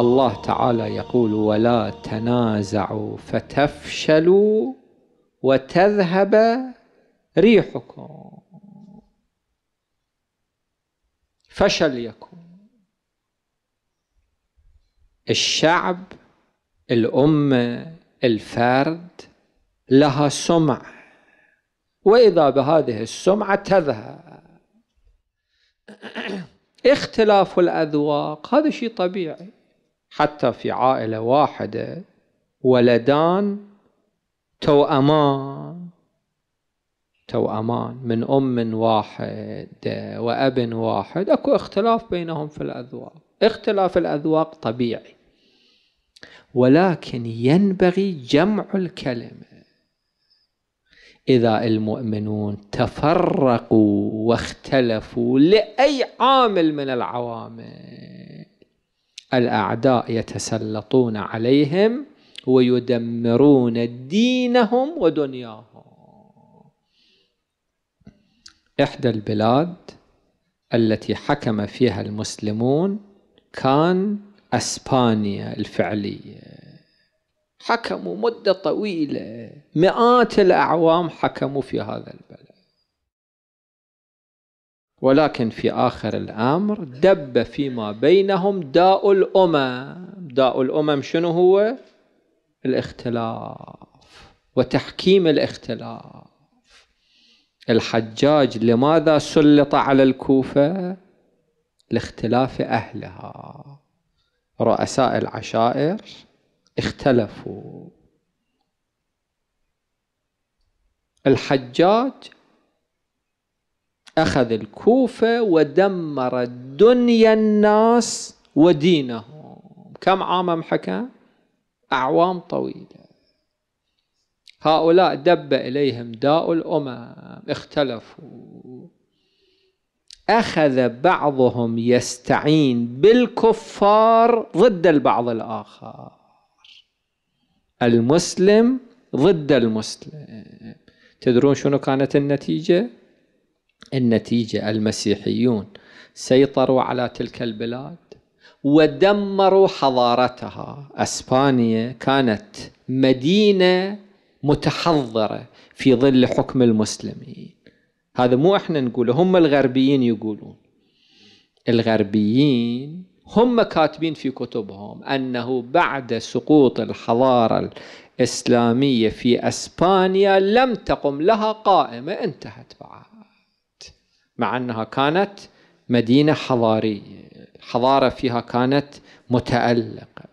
الله تعالى يقول ولا تنازعوا فتفشلوا وتذهب ريحكم فشل يكون الشعب الأمة الفرد لها سمعة وإذا بهذه السمعة تذهب اختلاف الأذواق هذا شيء طبيعي حتى في عائلة واحدة ولدان توأمان توأمان من أم واحدة وأب واحد أكو اختلاف بينهم في الأذواق اختلاف الأذواق طبيعي ولكن ينبغي جمع الكلمة إذا المؤمنون تفرقوا واختلفوا لأي عامل من العوامل الأعداء يتسلطون عليهم ويدمرون دينهم ودنياهم إحدى البلاد التي حكم فيها المسلمون كان أسبانيا الفعلية حكموا مدة طويلة مئات الأعوام حكموا في هذا البلد ولكن في آخر الأمر دب فيما بينهم داء الأمم داء الأمم شنو هو؟ الاختلاف وتحكيم الاختلاف الحجاج لماذا سلط على الكوفة؟ لاختلاف أهلها رؤساء العشائر اختلفوا الحجاج أخذ الكوفة ودمر دنيا الناس ودينهم كم عام حكى أعوام طويلة هؤلاء دب إليهم داء الأمم اختلفوا أخذ بعضهم يستعين بالكفار ضد البعض الآخر المسلم ضد المسلم تدرون شنو كانت النتيجة النتيجة المسيحيون سيطروا على تلك البلاد ودمروا حضارتها اسبانيا كانت مدينه متحضره في ظل حكم المسلمين هذا مو احنا نقوله هم الغربيين يقولون الغربيين هم كاتبين في كتبهم انه بعد سقوط الحضاره الاسلاميه في اسبانيا لم تقم لها قائمه انتهت بعد مع أنها كانت مدينة حضارية حضارة فيها كانت متألقة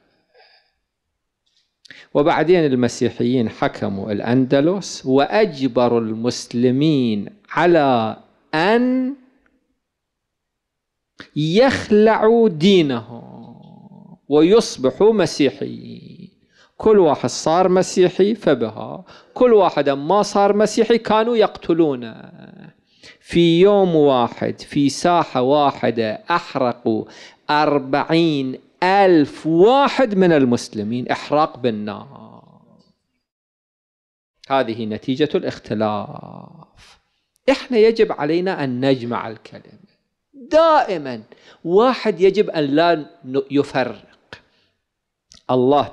وبعدين المسيحيين حكموا الأندلس وأجبروا المسلمين على أن يخلعوا دينهم ويصبحوا مسيحيين كل واحد صار مسيحي فبها كل واحد ما صار مسيحي كانوا يقتلونه في يوم واحد في ساحة واحدة أحرقوا أربعين ألف واحد من المسلمين إحراق بالنار هذه نتيجة الاختلاف إحنا يجب علينا أن نجمع الكلمة دائما واحد يجب أن لا يفرق الله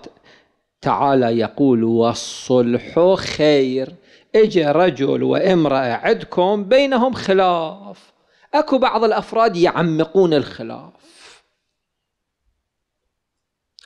تعالى يقول والصلح خير اجى رجل وامرأة عندكم بينهم خلاف اكو بعض الافراد يعمقون الخلاف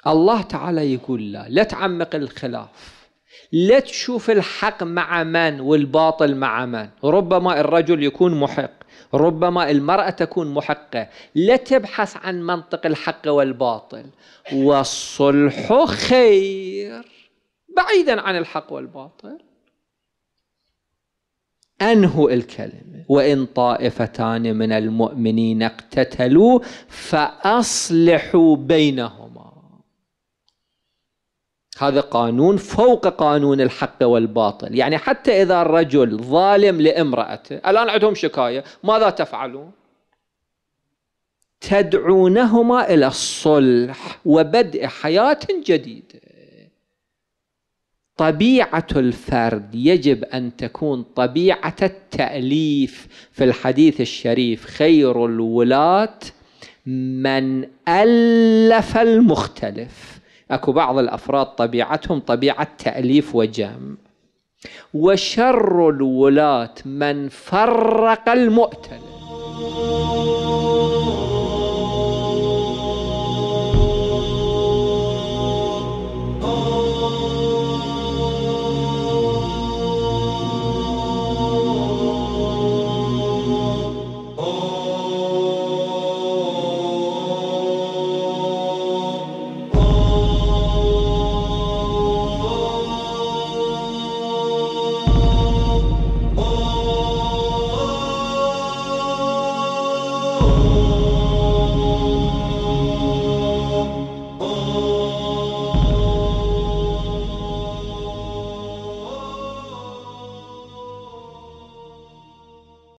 الله تعالى يقول لا لا تعمق الخلاف لا تشوف الحق مع من والباطل مع من ربما الرجل يكون محق ربما المرأة تكون محقة لا تبحث عن منطق الحق والباطل والصلح خير بعيدا عن الحق والباطل أنهوا الكلمة وإن طائفتان من المؤمنين اقتتلوا فأصلحوا بينهم هذا قانون فوق قانون الحق والباطل يعني حتى إذا الرجل ظالم لامرأته الآن عندهم شكاية ماذا تفعلون تدعونهما إلى الصلح وبدء حياة جديدة طبيعة الفرد يجب أن تكون طبيعة التأليف في الحديث الشريف خير الولاة من ألف المختلف أكو بعض الأفراد طبيعتهم طبيعة تأليف وجام وشر الولاة من فرق المؤتلف